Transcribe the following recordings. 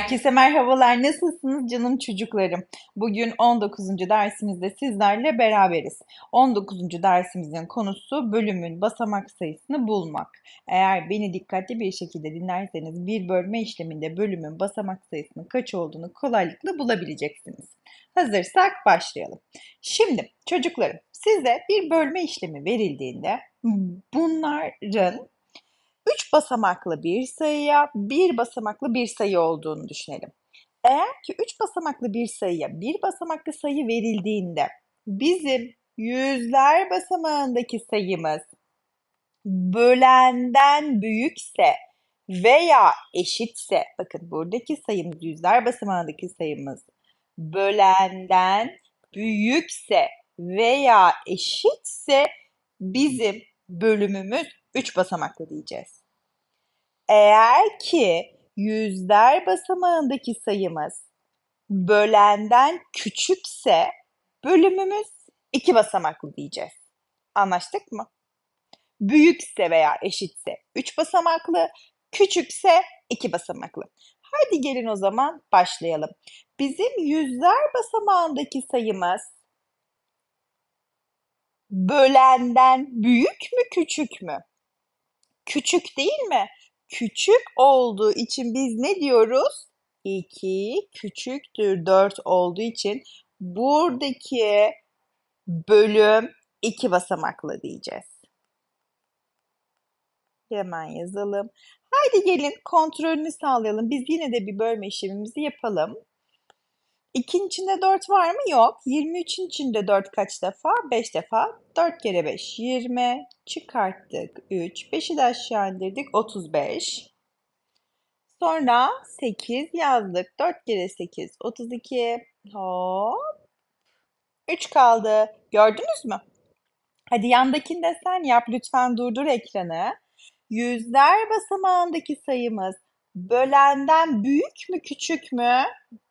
Herkese merhabalar. Nasılsınız canım çocuklarım? Bugün 19. dersimizde sizlerle beraberiz. 19. dersimizin konusu bölümün basamak sayısını bulmak. Eğer beni dikkatli bir şekilde dinlerseniz bir bölme işleminde bölümün basamak sayısının kaç olduğunu kolaylıkla bulabileceksiniz. Hazırsak başlayalım. Şimdi çocuklarım size bir bölme işlemi verildiğinde bunların 3 basamaklı bir sayıya 1 basamaklı bir sayı olduğunu düşünelim. Eğer ki 3 basamaklı bir sayıya 1 basamaklı sayı verildiğinde bizim yüzler basamağındaki sayımız bölenden büyükse veya eşitse bakın buradaki sayımız yüzler basamağındaki sayımız bölenden büyükse veya eşitse bizim bölümümüz 3 basamaklı diyeceğiz. Eğer ki yüzler basamağındaki sayımız bölenden küçükse bölümümüz iki basamaklı diyeceğiz. Anlaştık mı? Büyükse veya eşitse üç basamaklı, küçükse iki basamaklı. Hadi gelin o zaman başlayalım. Bizim yüzler basamağındaki sayımız bölenden büyük mü küçük mü? Küçük değil mi? küçük olduğu için biz ne diyoruz? 2 küçüktür 4 olduğu için buradaki bölüm 2 basamaklı diyeceğiz. Hemen yazalım. Haydi gelin kontrolünü sağlayalım. Biz yine de bir bölme işlemimizi yapalım. 2'nin içinde 4 var mı? Yok. 23'ün içinde 4 kaç defa? 5 defa. 4 kere 5 20 çıkarttık 3. 5'i de aşağı indirdik 35. Sonra 8 yazdık. 4 kere 8 32. Hop. 3 kaldı. Gördünüz mü? Hadi yandakini de sen yap. Lütfen durdur ekranı. Yüzler basamağındaki sayımız bölenden büyük mü küçük mü?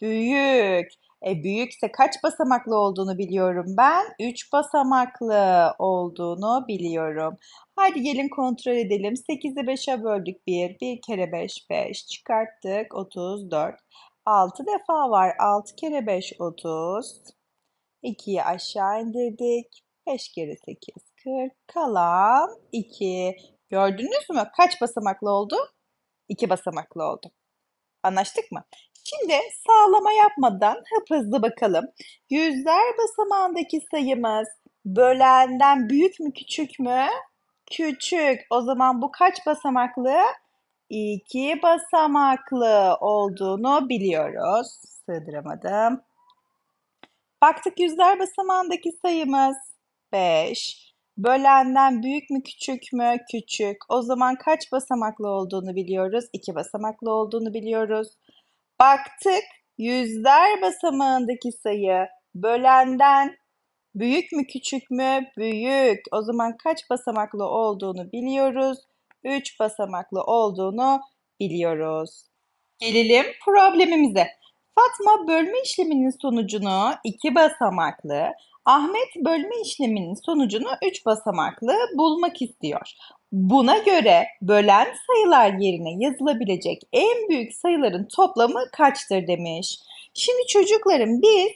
Büyük. E büyükse kaç basamaklı olduğunu biliyorum ben. Üç basamaklı olduğunu biliyorum. Haydi gelin kontrol edelim. 8'i 5'e böldük 1. 1 kere 5 5. Çıkarttık 34. 6 defa var. 6 kere 5 30. 2'yi aşağı indirdik. 5 kere 8 40. Kalan 2. Gördünüz mü? Kaç basamaklı oldu? iki basamaklı oldu. Anlaştık mı? Şimdi sağlama yapmadan hıp hızlı bakalım. Yüzler basamağındaki sayımız bölenden büyük mü küçük mü? Küçük. O zaman bu kaç basamaklı? İki basamaklı olduğunu biliyoruz. Sığdıramadım. Baktık yüzler basamağındaki sayımız 5. Bölenden büyük mü küçük mü? Küçük. O zaman kaç basamaklı olduğunu biliyoruz? İki basamaklı olduğunu biliyoruz. Baktık yüzler basamağındaki sayı bölenden büyük mü küçük mü? Büyük. O zaman kaç basamaklı olduğunu biliyoruz? Üç basamaklı olduğunu biliyoruz. Gelelim problemimize. Fatma bölme işleminin sonucunu iki basamaklı Ahmet bölme işleminin sonucunu 3 basamaklı bulmak istiyor. Buna göre bölen sayılar yerine yazılabilecek en büyük sayıların toplamı kaçtır demiş. Şimdi çocuklarım biz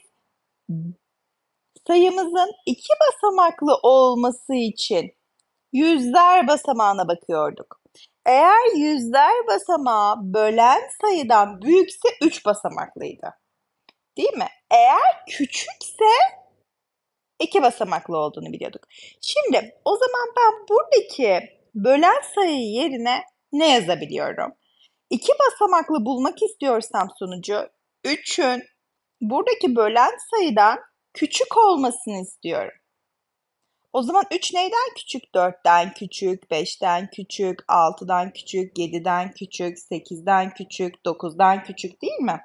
sayımızın iki basamaklı olması için yüzler basamağına bakıyorduk. Eğer yüzler basamağı bölen sayıdan büyükse 3 basamaklıydı. Değil mi? Eğer küçükse iki basamaklı olduğunu biliyorduk. Şimdi o zaman ben buradaki bölen sayı yerine ne yazabiliyorum? İki basamaklı bulmak istiyorsam sonucu 3'ün buradaki bölen sayıdan küçük olmasını istiyorum. O zaman 3 neyden küçük? 4'ten küçük, 5'ten küçük, 6'dan küçük, 7'den küçük, 8'den küçük, 9'dan küçük değil mi?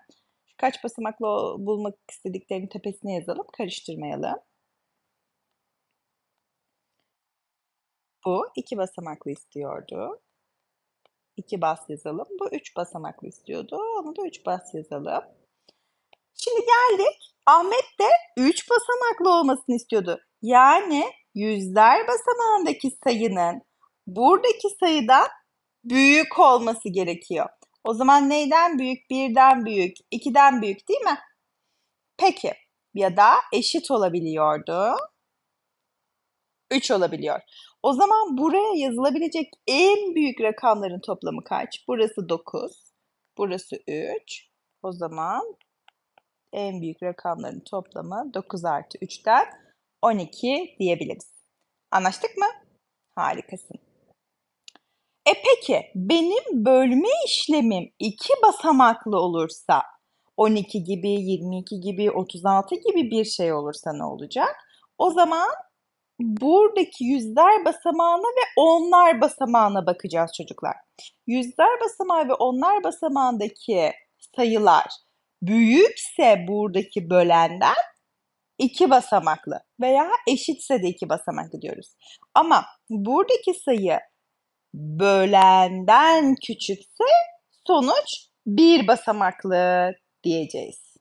Kaç basamaklı bulmak istediklerini tepesine yazalım, karıştırmayalım. Bu iki basamaklı istiyordu. İki bas yazalım. Bu üç basamaklı istiyordu. Onu da üç bas yazalım. Şimdi geldik. Ahmet de üç basamaklı olmasını istiyordu. Yani yüzler basamağındaki sayının buradaki sayıdan büyük olması gerekiyor. O zaman neyden büyük? Birden büyük, ikiden büyük değil mi? Peki ya da eşit olabiliyordu. 3 olabiliyor. O zaman buraya yazılabilecek en büyük rakamların toplamı kaç? Burası 9, burası 3. O zaman en büyük rakamların toplamı 9 artı 3'ten 12 diyebiliriz. Anlaştık mı? Harikasın. E peki benim bölme işlemim 2 basamaklı olursa 12 gibi, 22 gibi, 36 gibi bir şey olursa ne olacak? O zaman Buradaki yüzler basamağına ve onlar basamağına bakacağız çocuklar. Yüzler basamağı ve onlar basamağındaki sayılar büyükse buradaki bölenden iki basamaklı veya eşitse de iki basamaklı diyoruz. Ama buradaki sayı bölenden küçükse sonuç bir basamaklı diyeceğiz.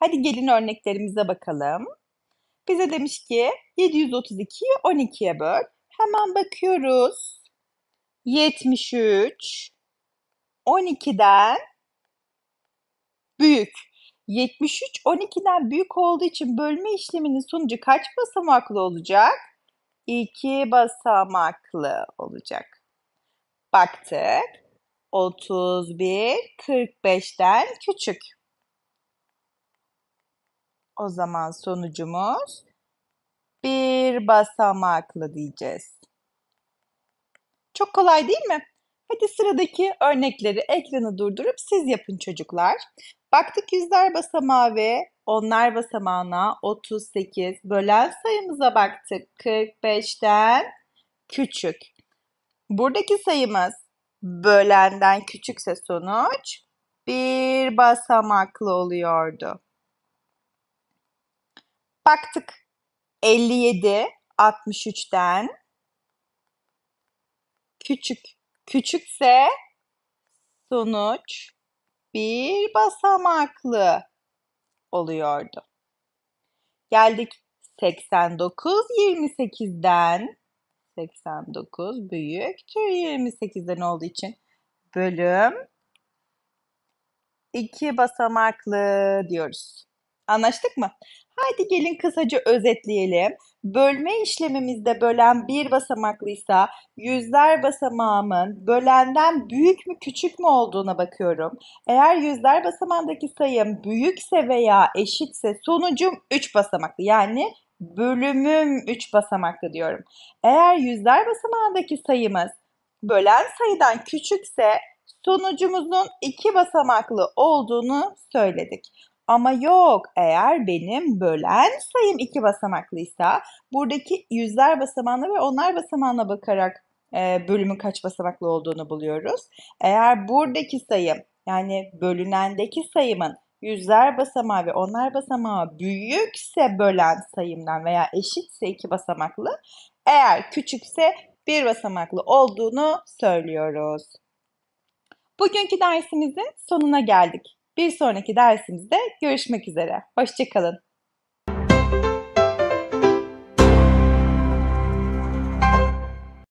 Hadi gelin örneklerimize bakalım. Bize demiş ki 732'yi 12'ye böl. Hemen bakıyoruz. 73 12'den büyük. 73 12'den büyük olduğu için bölme işleminin sonucu kaç basamaklı olacak? 2 basamaklı olacak. Baktık. 31 45'ten küçük. O zaman sonucumuz bir basamaklı diyeceğiz. Çok kolay değil mi? Hadi sıradaki örnekleri ekranı durdurup siz yapın çocuklar. Baktık yüzler basamağı ve onlar basamağına 38 bölen sayımıza baktık. 45'ten küçük. Buradaki sayımız bölenden küçükse sonuç bir basamaklı oluyordu. Baktık 57 63'ten küçük. Küçükse sonuç bir basamaklı oluyordu. Geldik 89 28'den 89 büyüktür 28'den olduğu için bölüm 2 basamaklı diyoruz. Anlaştık mı? Haydi gelin kısaca özetleyelim. Bölme işlemimizde bölen bir basamaklıysa yüzler basamağımın bölenden büyük mü küçük mü olduğuna bakıyorum. Eğer yüzler basamağındaki sayım büyükse veya eşitse sonucum 3 basamaklı yani bölümüm 3 basamaklı diyorum. Eğer yüzler basamağındaki sayımız bölen sayıdan küçükse sonucumuzun 2 basamaklı olduğunu söyledik. Ama yok eğer benim bölen sayım iki basamaklıysa buradaki yüzler basamağına ve onlar basamağına bakarak e, bölümün kaç basamaklı olduğunu buluyoruz. Eğer buradaki sayım yani bölünendeki sayımın yüzler basamağı ve onlar basamağı büyükse bölen sayımdan veya eşitse iki basamaklı, eğer küçükse bir basamaklı olduğunu söylüyoruz. Bugünkü dersimizin sonuna geldik. Bir sonraki dersimizde görüşmek üzere. Hoşçakalın.